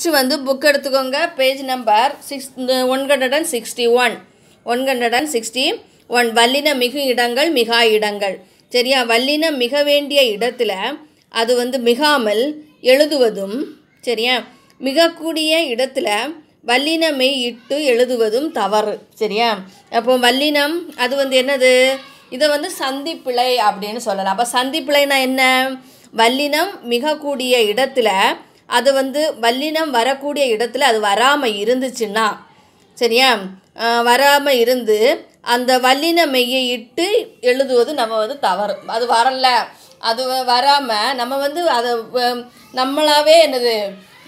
next வந்து book எடுத்துக்கோங்க page number six one hundred and sixty one one hundred and sixty one வல்லின மிகு இடங்கள் மிகா இடங்கள் சரியா வல்லின மிக வேண்டிய இடத்துல அது வந்து மிகாமல் எழுதுவதும் சரியா மிகக்கூடிய இடத்துல வல்லினமை இட்டு எழுதுவதும் தவறு சரியா அப்போ வல்லினம் அது வந்து என்னது இதை வந்து சந்திப்பிழை அப்படின்னு சொல்லலாம் அப்போ சந்திப்பிழைனா என்ன வல்லினம் மிகக்கூடிய இடத்துல அது வந்து வல்லினம் வரக்கூடிய இடத்துல அது வராமல் இருந்துச்சுன்னா சரியா வராமல் இருந்து அந்த வல்லின மெய்யை இட்டு எழுதுவது நம்ம வந்து தவறு அது வரல அது வராமல் நம்ம வந்து அதை நம்மளாவே என்னது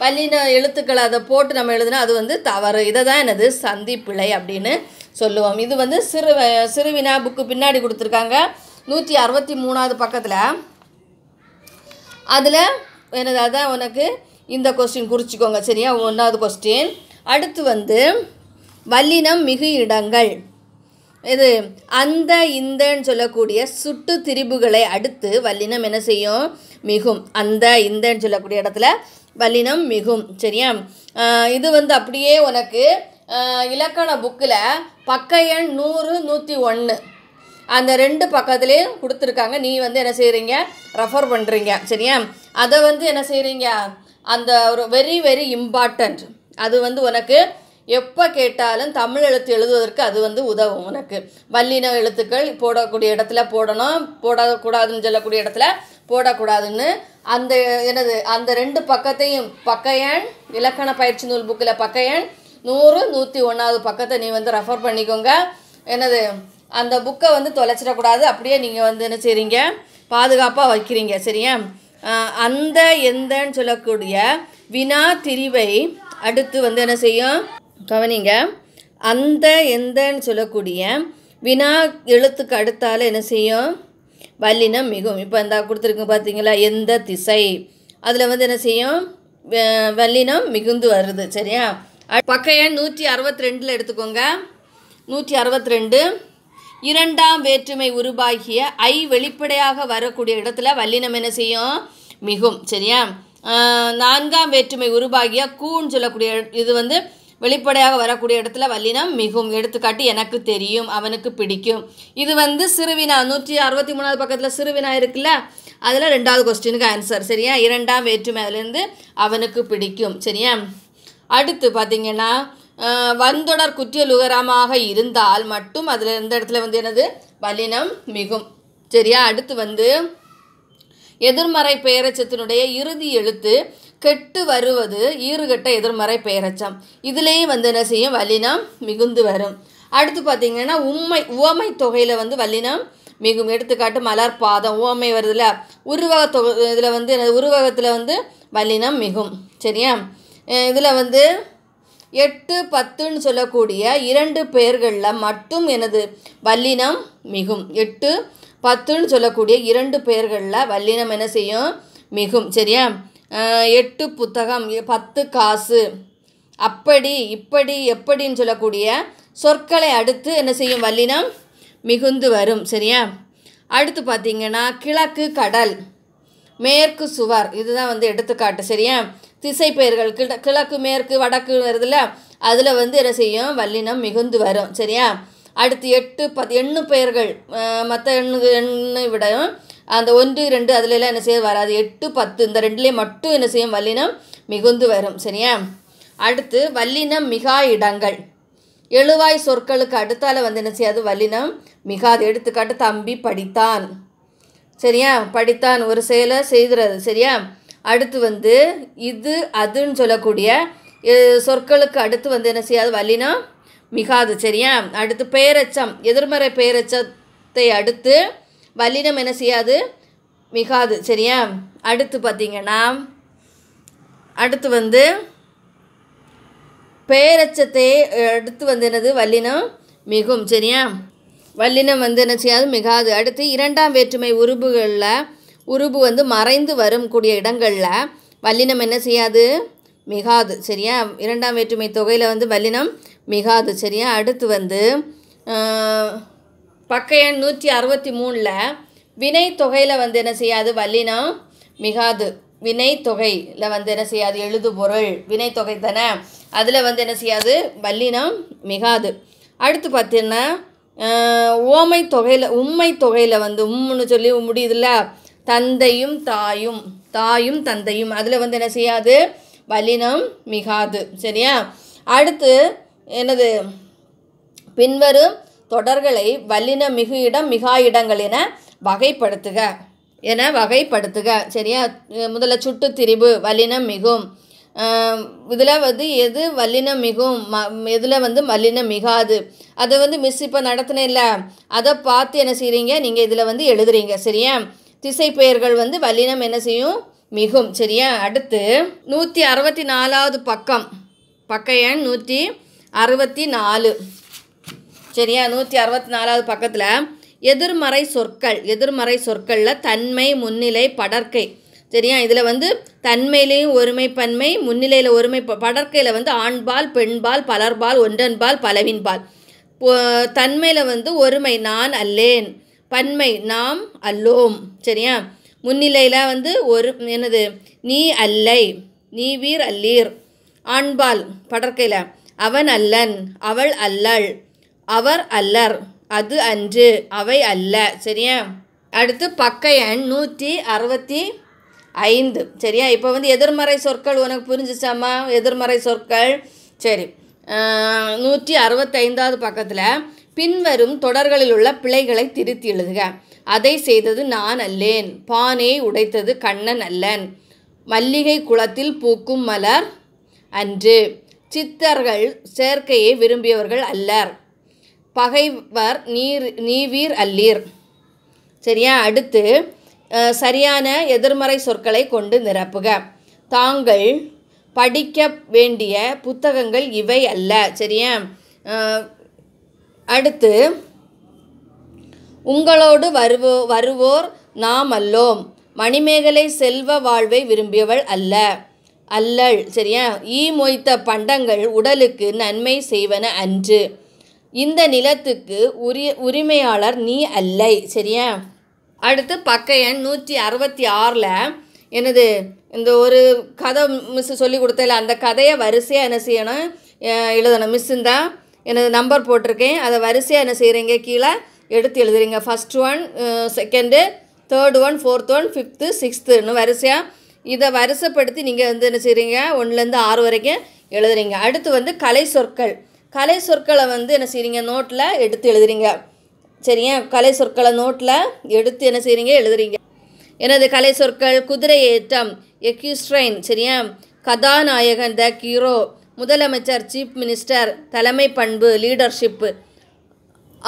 வல்லின எழுத்துக்களை அதை போட்டு நம்ம எழுதுனா அது வந்து தவறு இதை தான் என்னது சந்திப்பிழை அப்படின்னு சொல்லுவோம் இது வந்து சிறு சிறுவினா புக்கு பின்னாடி கொடுத்துருக்காங்க நூற்றி அறுபத்தி மூணாவது பக்கத்தில் அதில் எனது அதான் உனக்கு இந்த கொஸ்டின் குறிச்சிக்கோங்க சரியா ஒன்றாவது கொஸ்டின் அடுத்து வந்து வல்லினம் மிகு இடங்கள் இது அந்த இந்தன்னு சொல்லக்கூடிய சுட்டு திரிபுகளை அடுத்து வல்லினம் என்ன செய்யும் மிகும் அந்த இந்தன்னு சொல்லக்கூடிய இடத்துல வல்லினம் மிகும் சரியா இது வந்து அப்படியே உனக்கு இலக்கண புக்கில் பக்க எண் நூறு நூற்றி ஒன்று அந்த ரெண்டு பக்கத்துலேயும் கொடுத்துருக்காங்க நீ வந்து என்ன செய்கிறீங்க ரெஃபர் பண்ணுறீங்க சரியா அதை வந்து என்ன செய்கிறீங்க அந்த ஒரு வெரி வெரி இம்பார்ட்டண்ட் அது வந்து உனக்கு எப்போ கேட்டாலும் தமிழ் எழுத்து எழுதுவதற்கு அது வந்து உதவும் உனக்கு வல்லின எழுத்துக்கள் போடக்கூடிய இடத்துல போடணும் போடக்கூடாதுன்னு சொல்லக்கூடிய இடத்துல போடக்கூடாதுன்னு அந்த எனது அந்த ரெண்டு பக்கத்தையும் பக்க எண் இலக்கண பயிற்சி நூல் புக்கில் பக்க எண் நூறு நூற்றி ஒன்றாவது பக்கத்தை நீ வந்து ரெஃபர் பண்ணிக்கோங்க எனது அந்த புக்கை வந்து தொலைச்சிடக்கூடாது அப்படியே நீங்கள் வந்து என்ன செய்கிறீங்க பாதுகாப்பாக வைக்கிறீங்க சரியா அந்த எந்தன்னு சொல்லக்கூடிய வினா திரிவை அடுத்து வந்து என்ன செய்யும் கவனிங்க அந்த எந்தன்னு சொல்லக்கூடிய வினா எழுத்துக்கு அடுத்தால் என்ன செய்யும் வல்லினம் மிகும் இப்போ இந்த கொடுத்துருக்கு பார்த்தீங்களா எந்த திசை அதில் வந்து என்ன செய்யும் வல்லினம் மிகுந்து வருது சரியா பக்கையன் நூற்றி அறுபத்தி ரெண்டில் எடுத்துக்கோங்க நூற்றி அறுபத்தி ரெண்டு இரண்டாம் வேற்றுமை உருவாகிய ஐ வெளிப்படையாக வரக்கூடிய இடத்துல வல்லினம் என்ன செய்யும் மிகும் சரியா நான்காம் வேற்றுமை உருவாகிய கூன்னு சொல்லக்கூடிய இது வந்து வெளிப்படையாக வரக்கூடிய இடத்துல வல்லினம் மிகும் எடுத்துக்காட்டு எனக்கு தெரியும் அவனுக்கு பிடிக்கும் இது வந்து சிறுவினா நூற்றி அறுபத்தி மூணாவது பக்கத்தில் சிறுவினா இருக்குல்ல அதில் ரெண்டாவது கொஸ்டினுக்கு ஆன்சர் சரியா இரண்டாம் வேற்றுமை அதுலேருந்து அவனுக்கு பிடிக்கும் சரியா அடுத்து பார்த்திங்கன்னா வந்தொடர் குற்றியலுகரமாக இருந்தால் மட்டும் அதில் இந்த இடத்துல வந்து என்னது வலினம் மிகும் சரியா அடுத்து வந்து எதிர்மறை பெயரச்சத்தினுடைய இறுதி எழுத்து கெட்டு வருவது ஈறுகட்ட எதிர்மறை பெயரச்சம் இதுலேயும் வந்து என்ன செய்யும் வல்லினம் மிகுந்து வரும் அடுத்து பார்த்தீங்கன்னா உண்மை உவமை தொகையில் வந்து வல்லினம் மிகும் எடுத்துக்காட்டு மலர் பாதம் உவமை வருதுல உருவக தொகை இதில் வந்து உருவகத்தில் வந்து வல்லினம் மிகும் சரியா இதில் வந்து எட்டு பத்துன்னு சொல்லக்கூடிய இரண்டு பெயர்களில் மட்டும் எனது வல்லினம் மிகும் எட்டு பத்துன்னு சொல்லக்கூடிய இரண்டு பெயர்களில் வல்லினம் என்ன செய்யும் மிகும் சரியா எட்டு புத்தகம் பத்து காசு அப்படி இப்படி எப்படின்னு சொல்லக்கூடிய சொற்களை அடுத்து என்ன செய்யும் வல்லினம் மிகுந்து வரும் சரியா அடுத்து பார்த்தீங்கன்னா கிழக்கு கடல் மேற்கு சுவர் இதுதான் வந்து எடுத்துக்காட்டு சரியா திசை பெயர்கள் கிட கிழக்கு மேற்கு வடக்கு வருதுல அதில் வந்து என்ன செய்யும் வல்லினம் மிகுந்து வரும் சரியா அடுத்து எட்டு பத்து எண்ணு பெயர்கள் மற்ற எண்ணு எண்ணு விடவும் அந்த ஒன்று ரெண்டு அதுலலாம் என்ன செய்ய வராது எட்டு பத்து இந்த ரெண்டுலேயே மட்டும் என்ன செய்யும் வல்லினம் மிகுந்து வரும் சரியா அடுத்து வல்லினம் மிகா இடங்கள் எழுவாய் சொற்களுக்கு அடுத்தால வந்து என்ன செய்யாது வல்லினம் மிகாது எடுத்துக்காட்டு தம்பி படித்தான் சரியா படித்தான் ஒரு செயலை செய்கிறது சரியா அடுத்து வந்து இது அதுன்னு சொல்லக்கூடிய சொற்களுக்கு அடுத்து வந்து என்ன செய்யாது வலினா மிகாது சரியா அடுத்து பேரச்சம் எதிர்மறை பேரச்சத்தை அடுத்து வல்லினம் என்ன செய்யாது மிகாது சரியா அடுத்து பார்த்திங்கன்னா அடுத்து வந்து பேரச்சத்தை அடுத்து வந்து என்னது வல்லினம் மிகும் சரியா வல்லினம் வந்து என்ன செய்யாது மிகாது அடுத்து இரண்டாம் வேற்றுமை உருபுகளில் உருபு வந்து மறைந்து வரும் கூடிய இடங்களில் வல்லினம் என்ன செய்யாது மிகாது சரியா இரண்டாம் வேற்றுமை தொகையில் வந்து வல்லினம் மிகாது சரியா அடுத்து வந்து பக்க எண் நூற்றி அறுபத்தி மூணில் வினை தொகையில் வந்து என்ன செய்யாது வல்லினம் மிகாது வினை தொகையில் வந்து என்ன செய்யாது எழுது பொருள் வினை தொகை தானே அதில் வந்து என்ன செய்யாது வல்லினம் மிகாது அடுத்து பார்த்தீங்கன்னா ஓமை தொகையில் உண்மை தொகையில் வந்து உம்முன்னு சொல்லி முடியுதுல்ல தந்தையும் தாயும் தாயும் தந்தையும் அதில் வந்து என்ன செய்யாது வலினம் மிகாது சரியா அடுத்து எனது பின்வரும் தொடர்களை வலின மிகு இடம் மிகா இடங்கள் என வகைப்படுத்துக என வகைப்படுத்துக சரியா முதல்ல சுட்டு திரிபு வலினம் மிகும் இதில் வந்து எது வல்லினம் மிகும் ம எதில் வந்து மல்லினம் மிகாது அதை வந்து மிஸ் இப்போ இல்லை அதை பார்த்து என்ன செய்கிறீங்க நீங்கள் இதில் வந்து எழுதுறீங்க சரியா திசை பெயர்கள் வந்து வல்லினம் என்ன செய்யும் மிகும் சரியா அடுத்து நூற்றி அறுபத்தி நாலாவது பக்கம் பக்க எண் நூற்றி அறுபத்தி நாலு சரியா நூற்றி அறுபத்தி நாலாவது பக்கத்தில் எதிர்மறை சொற்கள் எதிர்மறை சொற்களில் தன்மை முன்னிலை படற்கை சரியா இதில் வந்து தன்மையிலேயும் ஒருமைப்பன்மை முன்னிலையில் ஒருமை படற்கையில் வந்து ஆண்பால் பெண்பால் பலர்பால் ஒன்றன்பால் பலவின்பால் தன்மையில் வந்து ஒருமை நான் அல்லேன் பன்மை நாம் அல்லோம் சரியா முன்னிலையில் வந்து ஒரு என்னது நீ அல்லை நீ வீர் அல்லீர் ஆண்பால் படற்கையில் அவன் அல்லன் அவள் அல்லள் அவர் அல்லர் அது அன்று அவை அல்ல சரியா அடுத்து பக்க எண் நூற்றி அறுபத்தி ஐந்து சரியா இப்போ வந்து எதிர்மறை சொற்கள் உனக்கு புரிஞ்சிச்சாமா எதிர்மறை சொற்கள் சரி நூற்றி அறுபத்தைந்தாவது பக்கத்தில் பின்வரும் தொடர்களில் உள்ள பிழைகளை திருத்தி எழுதுக அதை செய்தது நான் அல்லேன் பானையை உடைத்தது கண்ணன் அல்லன் மல்லிகை குளத்தில் பூக்கும் மலர் அன்று சித்தர்கள் சேர்க்கையை விரும்பியவர்கள் அல்லர் பகைவர் நீர் நீவீர் அல்லீர் சரியா அடுத்து சரியான எதிர்மறை சொற்களை கொண்டு நிரப்புக தாங்கள் படிக்க வேண்டிய புத்தகங்கள் இவை அல்ல சரியா அடுத்து உங்களோடு வருவோ வருவோர் நாம் அல்லோம் மணிமேகலை செல்வ வாழ்வை விரும்பியவள் அல்ல அல்லள் சரியா ஈ மொய்த்த பண்டங்கள் உடலுக்கு நன்மை செய்வன அன்று இந்த நிலத்துக்கு உரி உரிமையாளர் நீ அல்லை சரியா அடுத்து பக்க எண் நூற்றி அறுபத்தி ஆறில் எனது இந்த ஒரு கதை மிஸ் சொல்லி கொடுத்தல அந்த கதையை வரிசையாக என்ன செய்யணும் எழுதணும் மிஸ்ஸு தான் எனது நம்பர் போட்டிருக்கேன் அதை வரிசையாக என்ன செய்கிறீங்க கீழே எடுத்து எழுதுறீங்க first one second third one fourth one fifth சிக்ஸ்த்துன்னு வரிசையாக இதை வரிசைப்படுத்தி நீங்கள் வந்து என்ன செய்கிறீங்க ஒன்றுலேருந்து ஆறு வரைக்கும் எழுதுறீங்க அடுத்து வந்து கலை சொற்கள் கலை சொற்களை வந்து என்ன செய்கிறீங்க நோட்டில் எடுத்து எழுதுறீங்க சரியா கலை சொற்களை நோட்டில் எடுத்து என்ன செய்கிறீங்க எழுதுறீங்க எனது கலை சொற்கள் குதிரை ஏற்றம் எக்யூஸ்ட்ரைன் சரியா கதாநாயகன் த ஹீரோ முதலமைச்சர் சீஃப் மினிஸ்டர் தலைமை பண்பு லீடர்ஷிப்பு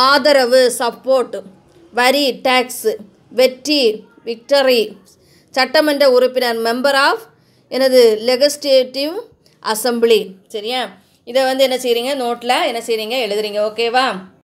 ஆதரவு சப்போர்ட் வரி டேக்ஸ் வெற்றி விக்டரி சட்டமன்ற உறுப்பினர் மெம்பர் ஆஃப் எனது லெகஸ்டேட்டிவ் அசம்பிளி சரியா இதை வந்து என்ன செய்கிறீங்க நோட்டில் என்ன செய்கிறீங்க எழுதுறீங்க ஓகேவா